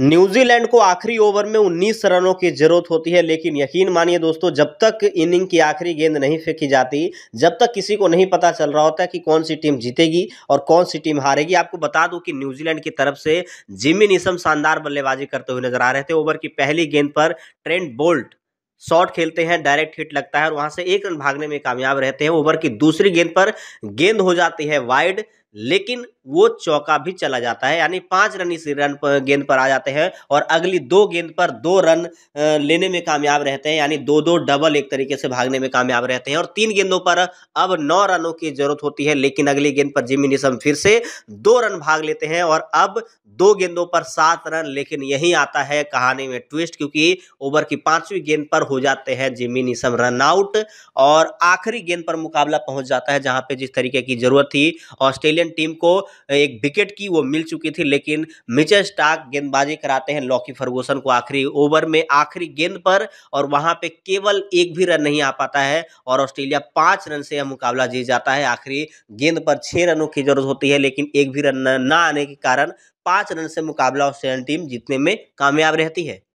New Zealand को आखिरी over में 19 रनों की जरूरत होती है लेकिन यकीन मानिए दोस्तों जब तक इनिंग की आखिरी गेंद नहीं फेंकी जाती जब तक किसी को नहीं पता चल रहा होता है कि कौन सी टीम जीतेगी और कौन सी टीम हारेगी आपको बता दूं कि न्यूजीलैंड की तरफ से जिमी निशम शानदार बल्लेबाजी करते हुए नजर आ रहे थे ओवर की पहली गेंद पर ट्रेंड बोल्ट शॉट खेलते हैं डायरेक्ट हिट लगता है और वहां से एक रन भागने में कामयाब रहते हैं ओवर की दूसरी गेंद पर गेंद हो जाती है वाइड लेकिन वो चौका भी चला जाता है यानी पांच रन इस रन पर गेंद पर आ जाते हैं और अगली दो गेंद पर दो रन लेने में कामयाब रहते हैं यानी दो दो डबल एक तरीके से भागने में कामयाब रहते हैं और तीन गेंदों पर अब नौ रनों की जरूरत होती है लेकिन अगली गेंद पर जिमी निशम फिर से दो रन भाग लेते हैं और अब दो गेंदों पर सात रन लेकिन यही आता है कहानी में ट्विस्ट क्योंकि ओवर की पांचवी गेंद पर हो जाते हैं जिमी निशम रन आउट और आखिरी गेंद पर मुकाबला पहुंच जाता है जहां पर जिस तरीके की जरूरत थी ऑस्ट्रेलिया ऑस्ट्रेलियन टीम को एक विकेट की वो मिल चुकी थी लेकिन मिचर स्टाक गेंदबाजी कराते हैं लॉकी फर्गूसन को आखिरी ओवर में आखिरी गेंद पर और वहां पे केवल एक भी रन नहीं आ पाता है और ऑस्ट्रेलिया पांच रन से यह मुकाबला जीत जाता है आखिरी गेंद पर छह रनों की जरूरत होती है लेकिन एक भी रन ना आने के कारण पांच रन से मुकाबला ऑस्ट्रेलियन टीम जीतने में कामयाब रहती है